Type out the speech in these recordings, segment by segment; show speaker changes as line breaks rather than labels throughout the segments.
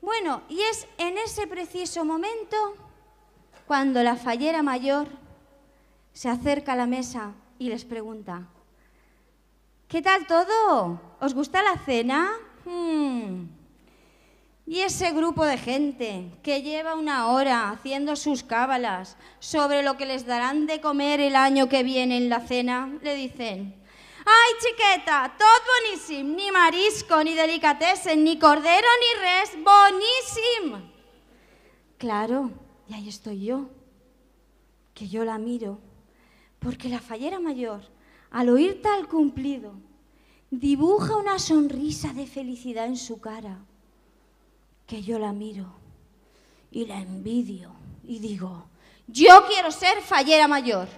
Bueno, y es en ese preciso momento cuando la fallera mayor se acerca a la mesa y les pregunta, ¿qué tal todo? ¿Os gusta la cena? Hmm. Y ese grupo de gente que lleva una hora haciendo sus cábalas sobre lo que les darán de comer el año que viene en la cena, le dicen, Ay, chiqueta, tot bonísimo, ni marisco, ni delicatessen, ni cordero, ni res, bonísimo. Claro, y ahí estoy yo, que yo la miro, porque la fallera mayor, al oír tal cumplido, dibuja una sonrisa de felicidad en su cara, que yo la miro y la envidio y digo, yo quiero ser fallera mayor.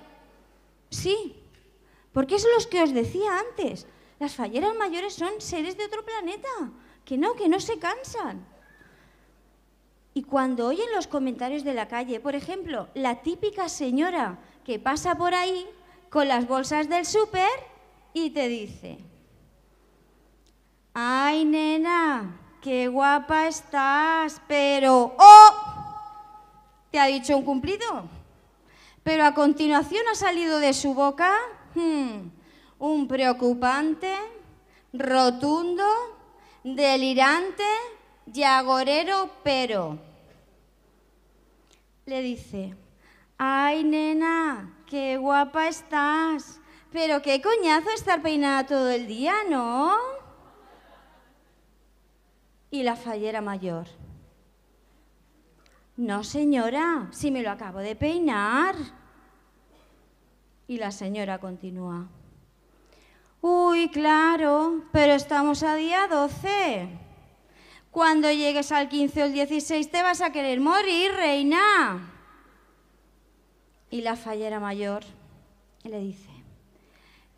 Sí, porque es los que os decía antes. Las falleras mayores son seres de otro planeta, que no, que no se cansan. Y cuando oyen los comentarios de la calle, por ejemplo, la típica señora que pasa por ahí con las bolsas del súper y te dice, ay nena, qué guapa estás, pero... ¡Oh! ¿Te ha dicho un cumplido? Pero a continuación ha salido de su boca Hmm. un preocupante, rotundo, delirante, agorero pero. Le dice, ay nena, qué guapa estás, pero qué coñazo estar peinada todo el día, ¿no? Y la fallera mayor. No, señora, si me lo acabo de peinar. Y la señora continúa. Uy, claro, pero estamos a día 12. Cuando llegues al 15 o el 16 te vas a querer morir, reina. Y la fallera mayor le dice,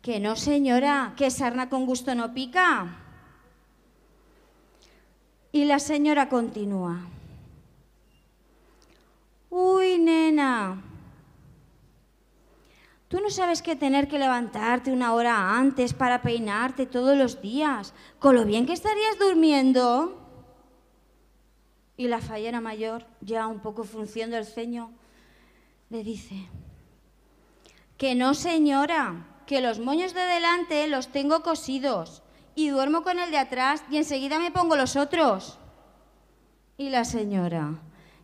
que no, señora, que sarna con gusto no pica. Y la señora continúa. Uy, nena, Tú no sabes que tener que levantarte una hora antes para peinarte todos los días, con lo bien que estarías durmiendo. Y la fallera mayor, ya un poco frunciendo el ceño, le dice, que no señora, que los moños de delante los tengo cosidos y duermo con el de atrás y enseguida me pongo los otros. Y la señora,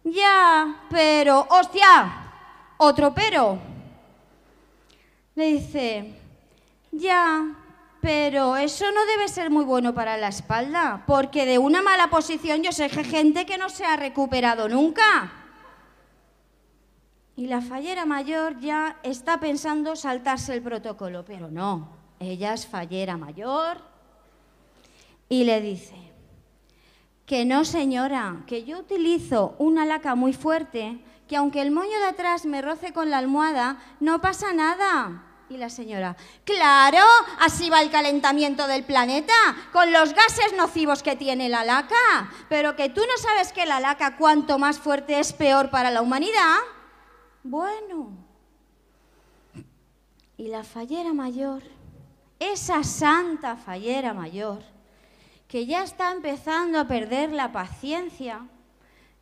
ya, pero, hostia, otro pero. Le dice, ya, pero eso no debe ser muy bueno para la espalda, porque de una mala posición yo sé que gente que no se ha recuperado nunca. Y la fallera mayor ya está pensando saltarse el protocolo, pero no, ella es fallera mayor y le dice, que no señora, que yo utilizo una laca muy fuerte, que aunque el moño de atrás me roce con la almohada, no pasa nada. Y la señora, claro, así va el calentamiento del planeta, con los gases nocivos que tiene la laca. Pero que tú no sabes que la laca cuanto más fuerte es peor para la humanidad. Bueno. Y la fallera mayor, esa santa fallera mayor, que ya está empezando a perder la paciencia,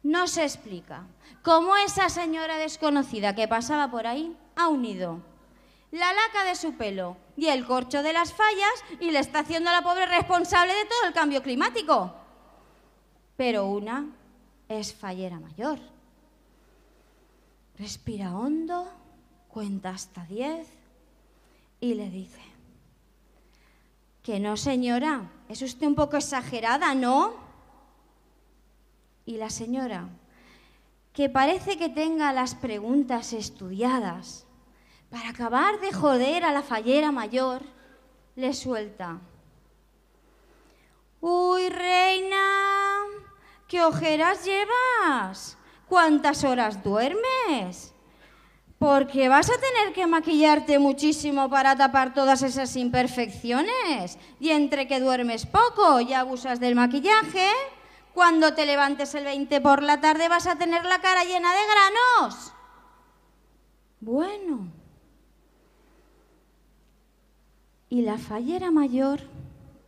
no se explica cómo esa señora desconocida que pasaba por ahí ha unido la laca de su pelo y el corcho de las fallas y le está haciendo a la pobre responsable de todo el cambio climático. Pero una es fallera mayor. Respira hondo, cuenta hasta diez y le dice, que no señora, es usted un poco exagerada, ¿no? Y la señora, que parece que tenga las preguntas estudiadas, para acabar de joder a la fallera mayor, le suelta. Uy, reina, ¿qué ojeras llevas? ¿Cuántas horas duermes? Porque vas a tener que maquillarte muchísimo para tapar todas esas imperfecciones. Y entre que duermes poco y abusas del maquillaje, cuando te levantes el 20 por la tarde vas a tener la cara llena de granos. Bueno. Y la fallera mayor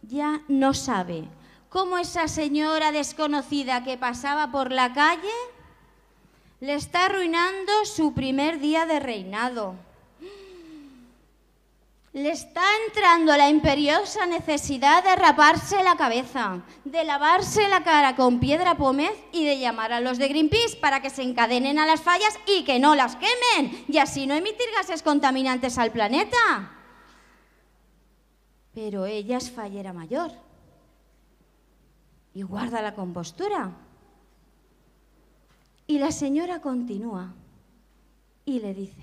ya no sabe cómo esa señora desconocida que pasaba por la calle le está arruinando su primer día de reinado. Le está entrando la imperiosa necesidad de raparse la cabeza, de lavarse la cara con piedra pómez y de llamar a los de Greenpeace para que se encadenen a las fallas y que no las quemen y así no emitir gases contaminantes al planeta pero ella es fallera mayor y guarda la compostura. Y la señora continúa y le dice,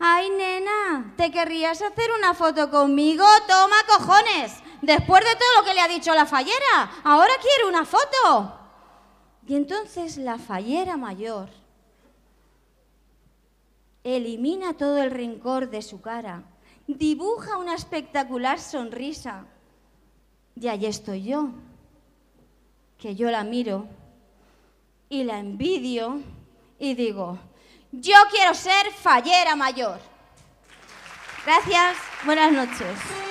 ay nena, ¿te querrías hacer una foto conmigo? Toma cojones, después de todo lo que le ha dicho la fallera, ahora quiero una foto. Y entonces la fallera mayor elimina todo el rencor de su cara dibuja una espectacular sonrisa. Y allí estoy yo, que yo la miro y la envidio y digo, yo quiero ser fallera mayor. Gracias, buenas noches.